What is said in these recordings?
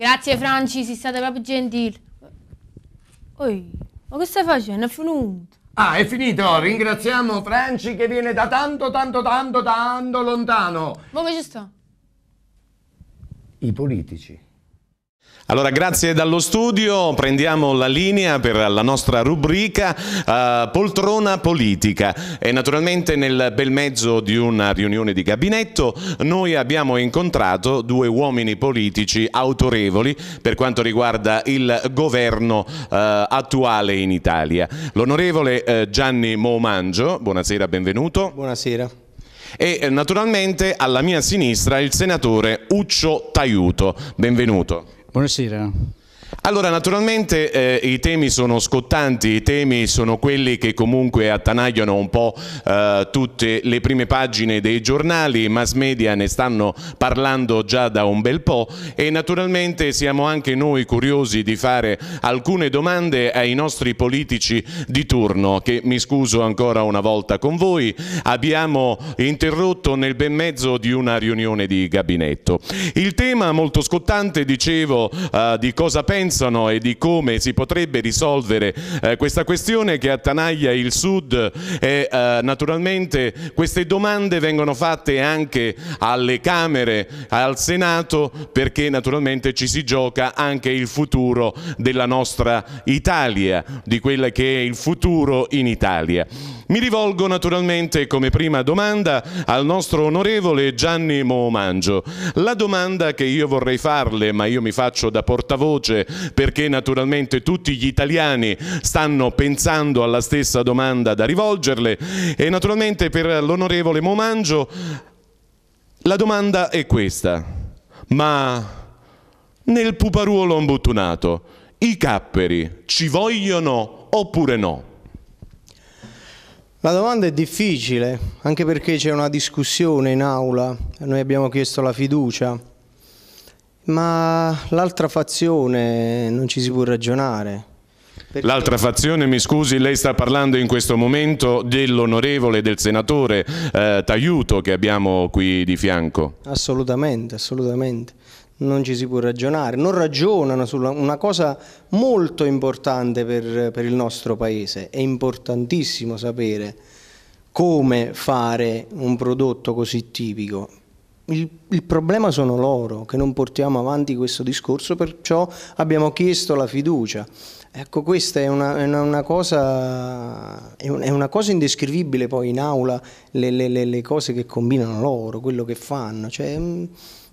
Grazie Franci, si state proprio gentili. Oi, ma che stai facendo? È finito. Ah, è finito. Ringraziamo Franci che viene da tanto, tanto, tanto, tanto lontano. Ma che ci sta? I politici. Allora, grazie dallo studio, prendiamo la linea per la nostra rubrica eh, Poltrona Politica e naturalmente nel bel mezzo di una riunione di gabinetto noi abbiamo incontrato due uomini politici autorevoli per quanto riguarda il governo eh, attuale in Italia. L'onorevole eh, Gianni Momangio, buonasera, benvenuto. Buonasera e eh, naturalmente alla mia sinistra il senatore Uccio Taiuto. Benvenuto. Buonasera. Allora, naturalmente eh, i temi sono scottanti, i temi sono quelli che comunque attanagliano un po' eh, tutte le prime pagine dei giornali, i mass media ne stanno parlando già da un bel po' e naturalmente siamo anche noi curiosi di fare alcune domande ai nostri politici di turno, che mi scuso ancora una volta con voi, abbiamo interrotto nel ben mezzo di una riunione di gabinetto. Il tema molto scottante, dicevo, eh, di cosa pensa pensano e di come si potrebbe risolvere eh, questa questione che attanaglia il Sud e eh, naturalmente queste domande vengono fatte anche alle Camere, al Senato perché naturalmente ci si gioca anche il futuro della nostra Italia, di quella che è il futuro in Italia. Mi rivolgo naturalmente come prima domanda al nostro onorevole Gianni Momangio. La domanda che io vorrei farle, ma io mi faccio da portavoce perché naturalmente tutti gli italiani stanno pensando alla stessa domanda da rivolgerle e naturalmente per l'onorevole Momangio la domanda è questa, ma nel puparuolo imbottonato i capperi ci vogliono oppure no? La domanda è difficile, anche perché c'è una discussione in aula, noi abbiamo chiesto la fiducia ma l'altra fazione non ci si può ragionare. Perché... L'altra fazione, mi scusi, lei sta parlando in questo momento dell'onorevole, del senatore eh, Taiuto che abbiamo qui di fianco. Assolutamente, assolutamente. Non ci si può ragionare, non ragionano su una cosa molto importante per, per il nostro paese. È importantissimo sapere come fare un prodotto così tipico, il, il, problema sono loro che non portiamo avanti questo discorso, perciò abbiamo chiesto la fiducia. Ecco, questa è una, è una, una, cosa, è un, è una cosa, indescrivibile poi in aula, le, le, le, cose che combinano loro, quello che fanno. Cioè, mm,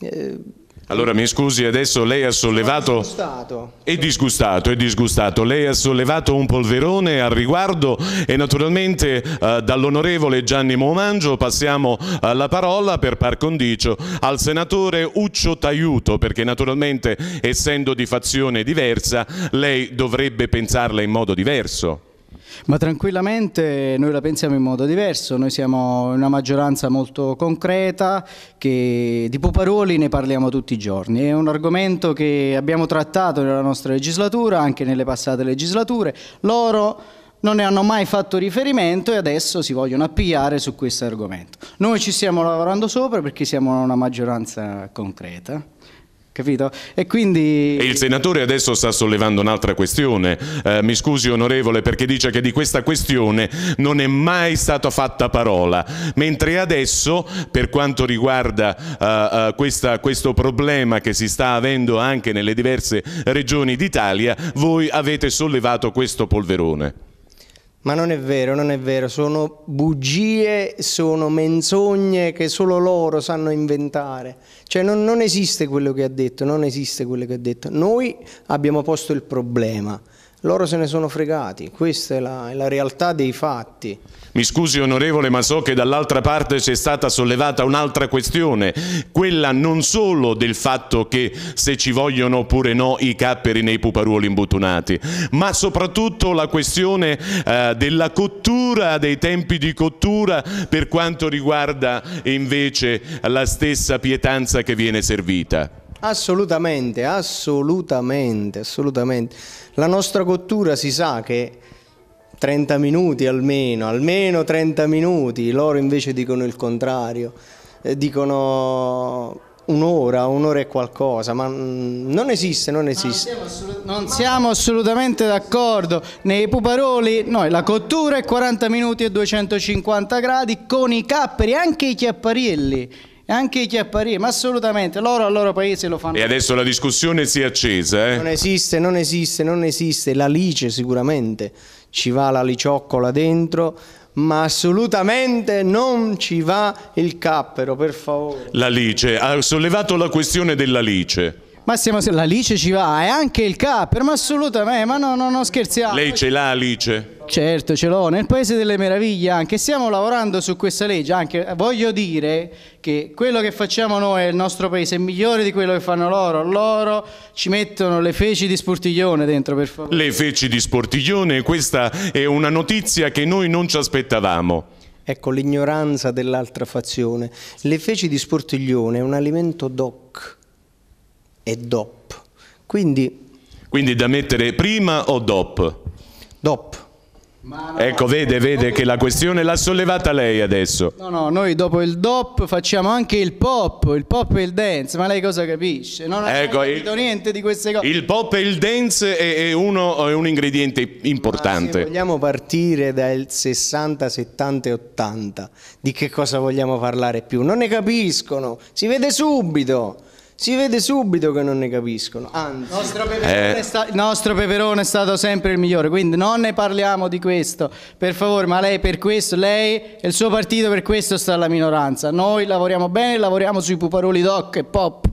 eh, allora mi scusi, adesso lei ha sollevato... È disgustato. È disgustato, è disgustato. Lei ha sollevato un polverone al riguardo e naturalmente eh, dall'onorevole Gianni Momangio passiamo eh, la parola per par condicio al senatore Uccio Taiuto perché naturalmente essendo di fazione diversa lei dovrebbe pensarla in modo diverso. Ma tranquillamente noi la pensiamo in modo diverso, noi siamo una maggioranza molto concreta che di Poparoli ne parliamo tutti i giorni, è un argomento che abbiamo trattato nella nostra legislatura, anche nelle passate legislature, loro non ne hanno mai fatto riferimento e adesso si vogliono appigliare su questo argomento. Noi ci stiamo lavorando sopra perché siamo una maggioranza concreta capito? E quindi... E il senatore adesso sta sollevando un'altra questione, eh, mi scusi onorevole perché dice che di questa questione non è mai stata fatta parola, mentre adesso per quanto riguarda eh, eh questa, questo problema che si sta avendo anche nelle diverse regioni d'Italia, voi avete sollevato questo polverone. Ma non è vero, non è vero, sono bugie, sono menzogne che solo loro sanno inventare. Cioè non, non esiste quello che ha detto, non esiste quello che ha detto. Noi abbiamo posto il problema loro se ne sono fregati, questa è la, è la, realtà dei fatti. Mi scusi onorevole, ma so che dall'altra parte c'è stata sollevata un'altra questione, quella non solo del fatto che se ci vogliono oppure no i capperi nei puparuoli imbutunati, ma soprattutto la questione eh, della cottura, dei tempi di cottura per quanto riguarda invece la stessa pietanza che viene servita. Assolutamente, assolutamente, assolutamente. La nostra cottura si sa che 30 minuti almeno, almeno 30 minuti, loro invece dicono il contrario, eh, dicono un'ora, un'ora e qualcosa, ma mm, non esiste, non esiste. Non siamo, assolut- non siamo assolutamente d'accordo, nei puparoli noi la cottura è 40 minuti e 250 gradi con i capperi, anche i chiapparielli anche chi appariva, ma assolutamente, loro al loro paese lo fanno. E adesso la discussione si è accesa. Eh? Non esiste, non esiste, non esiste, la l'alice sicuramente ci va la liciocola dentro, ma assolutamente non ci va il cappero, per favore. La L'alice, ha sollevato la questione dell'alice. Ma siamo, l'Alice ci va, è anche il Capper, ma assolutamente, ma no, no, no scherziamo. Lei ce l'ha Alice? Certo, ce l'ho, nel Paese delle Meraviglie anche, stiamo lavorando su questa legge, anche, voglio dire che quello che facciamo noi nel nostro Paese è migliore di quello che fanno loro, loro ci mettono le feci di sportiglione dentro, per favore. Le feci di sportiglione, questa è una notizia che noi non ci aspettavamo. Ecco l'ignoranza dell'altra fazione. Le feci di sportiglione è un alimento doc e dopo. Quindi... Quindi da mettere prima o ecco, dopo? Dop. ecco, vede, vede che la questione l'ha sollevata lei adesso. No, no, noi dopo il dop facciamo anche il pop, il pop e il dance, ma lei cosa capisce? Non ha ecco, capito il, niente di queste cose. Il pop e il dance è, è, uno, è un ingrediente importante. vogliamo partire dal 60, 70 e 80, di che cosa vogliamo parlare più? Non ne capiscono, si vede subito. Si vede subito che non ne capiscono, anzi. Il nostro peperone, eh. sta- nostro peperone, è stato sempre il migliore, quindi non ne parliamo di questo, per favore, ma lei per questo, lei e il suo partito per questo sta alla minoranza. Noi lavoriamo bene, lavoriamo sui puparoli doc e pop.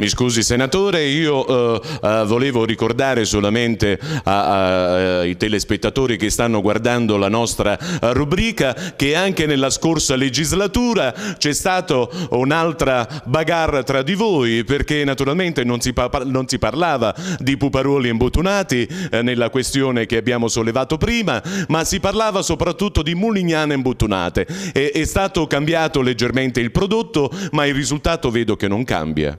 Mi scusi senatore, io eh, eh, volevo ricordare solamente ai eh, telespettatori che stanno guardando la nostra eh, rubrica che anche nella scorsa legislatura c'è stata un'altra bagarra tra di voi perché naturalmente non si, non si parlava di puparuoli imbutunati eh, nella questione che abbiamo sollevato prima, ma si parlava soprattutto di mulignane imbutunate. è stato cambiato leggermente il prodotto, ma il risultato vedo che non cambia.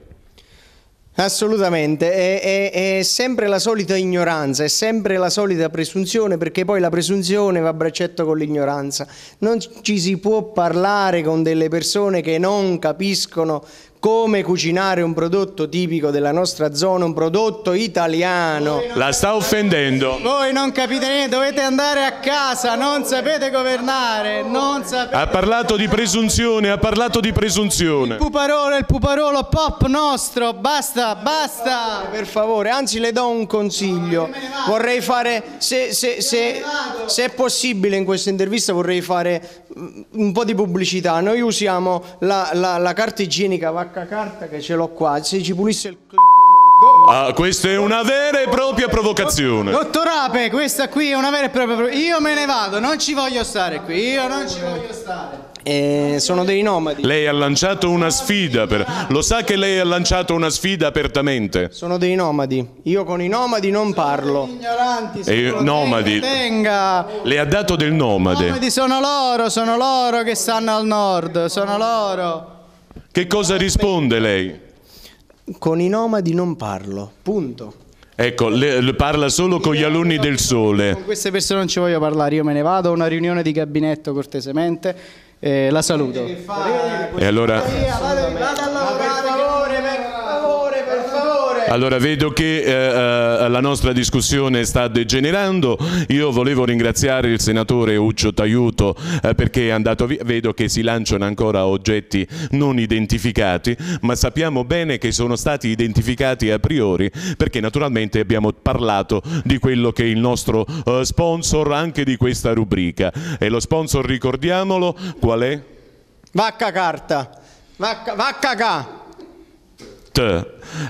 Assolutamente, è, è, è, sempre la solita ignoranza, è sempre la solita presunzione perché poi la presunzione va a braccetto con l'ignoranza. Non ci si può parlare con delle persone che non capiscono come cucinare un prodotto tipico della nostra zona, un prodotto italiano. La sta offendendo. Voi non capite niente, dovete andare a casa, non sapete governare, non sapete... Ha parlato di presunzione, ha parlato di presunzione. Il puparolo, il puparolo pop nostro, basta, basta. Per favore, anzi le do un consiglio. Vorrei fare, se, se, se, se è possibile in questa intervista, vorrei fare un po' di pubblicità, noi usiamo la, la, la carta igienica vacca carta che ce l'ho qua, se ci pulisse il Ah, questa è una vera e propria provocazione. Dottor Ape, questa qui è una vera e propria provocazione. Io me ne vado, non ci voglio stare qui, io non ci voglio stare. Eh, sono dei nomadi. Lei ha lanciato una sfida, per... lo sa che lei ha lanciato una sfida apertamente? Sono dei nomadi, io con i nomadi non parlo. Sono ignoranti, sono eh, nomadi. Venga. Le ha dato del nomade. I nomadi sono loro, sono loro che stanno al nord, sono loro. Che cosa risponde lei? Con i nomadi non parlo, punto. Ecco, le, le parla solo con gli alunni del sole. Con queste persone non ci voglio parlare, io me ne vado a una riunione di gabinetto cortesemente eh, la saluto. E allora... vada a lavorare allora vedo che eh, eh, la nostra discussione sta degenerando, io volevo ringraziare il senatore Uccio Taiuto eh, perché è andato via, vedo che si lanciano ancora oggetti non identificati, ma sappiamo bene che sono stati identificati a priori perché naturalmente abbiamo parlato di quello che è il nostro eh, sponsor anche di questa rubrica e lo sponsor ricordiamolo qual è? Vacca carta, vacca, vacca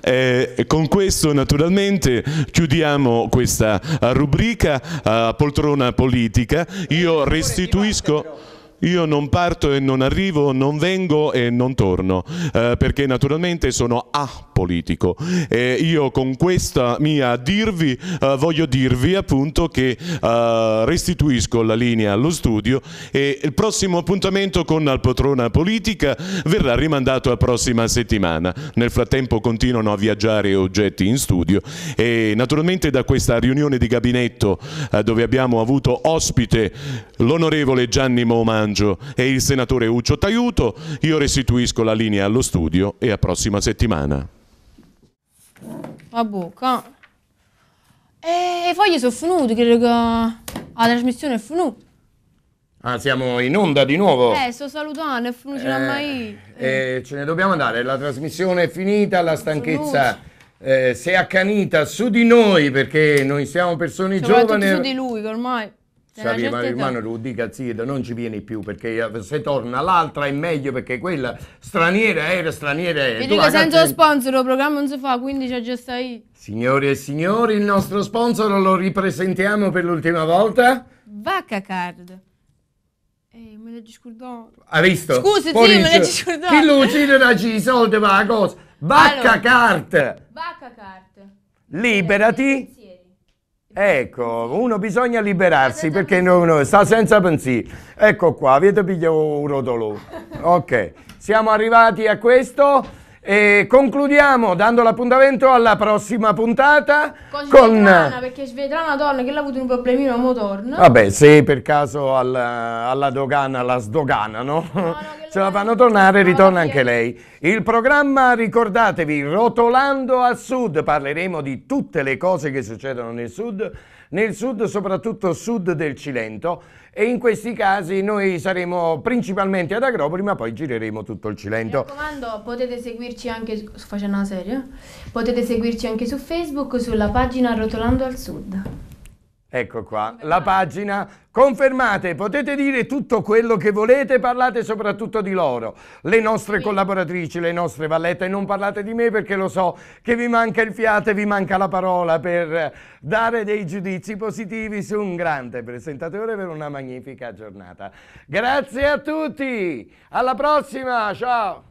eh, con questo naturalmente chiudiamo questa eh, rubrica a eh, poltrona politica. Io restituisco io non parto e non arrivo, non vengo e non torno, eh, perché naturalmente sono apolitico. E io con questa mia dirvi eh, voglio dirvi appunto che eh, restituisco la linea allo studio e il prossimo appuntamento con Alpotrona Politica verrà rimandato alla prossima settimana. Nel frattempo continuano a viaggiare oggetti in studio e naturalmente da questa riunione di gabinetto eh, dove abbiamo avuto ospite l'onorevole Gianni Momano Mangio e il senatore Uccio Taiuto. Io restituisco la linea allo studio e a prossima settimana. A bocca. E foglie sono finute, credo che la trasmissione è finita. Ah, siamo in onda di nuovo. Eh, sto salutando, è finito eh, mai. Eh, ce ne dobbiamo andare, la trasmissione è finita, la stanchezza eh, si è accanita su di noi perché noi siamo persone Soprattutto cioè, giovani. su di lui, che ormai... Sarebbe ma il mano lo dica al non ci vieni più perché se torna l'altra è meglio perché quella straniera era straniera era. Ti dico senza lo sponsor il programma non si fa, quindi c'è già stai. Signore e signori, il nostro sponsor lo ripresentiamo per l'ultima volta. Vacca card. Eh, me l'ho scordato. Hai visto? Scusi, zio, me l'ho scordato. Chi lo uccide da i soldi ma la cosa. Vacca allora, card. Vacca card. Liberati. Sì Ecco, uno bisogna liberarsi perché uno sta senza pensieri. Ecco qua, avete pigliato un rotolo. Ok, siamo arrivati a questo. E concludiamo dando l'appuntamento alla prossima puntata con, con... Svetlana, perché Svetlana torna che l'ha avuto un problemino mo torna. Vabbè, se per caso alla, alla dogana la sdoganano, no, no, ce la fanno tornare, ritorna anche lei. Il programma, ricordatevi, Rotolando al Sud, parleremo di tutte le cose che succedono nel Sud nel sud, soprattutto sud del Cilento e in questi casi noi saremo principalmente ad Agropoli ma poi gireremo tutto il Cilento. Mi raccomando potete seguirci anche, facendo una serie, eh? potete seguirci anche su Facebook sulla pagina Rotolando al Sud. Ecco qua, la pagina. Confermate, potete dire tutto quello che volete, parlate soprattutto di loro, le nostre sì. collaboratrici, le nostre vallette, non parlate di me perché lo so che vi manca il fiato e vi manca la parola per dare dei giudizi positivi su un grande presentatore per una magnifica giornata. Grazie a tutti, alla prossima, ciao!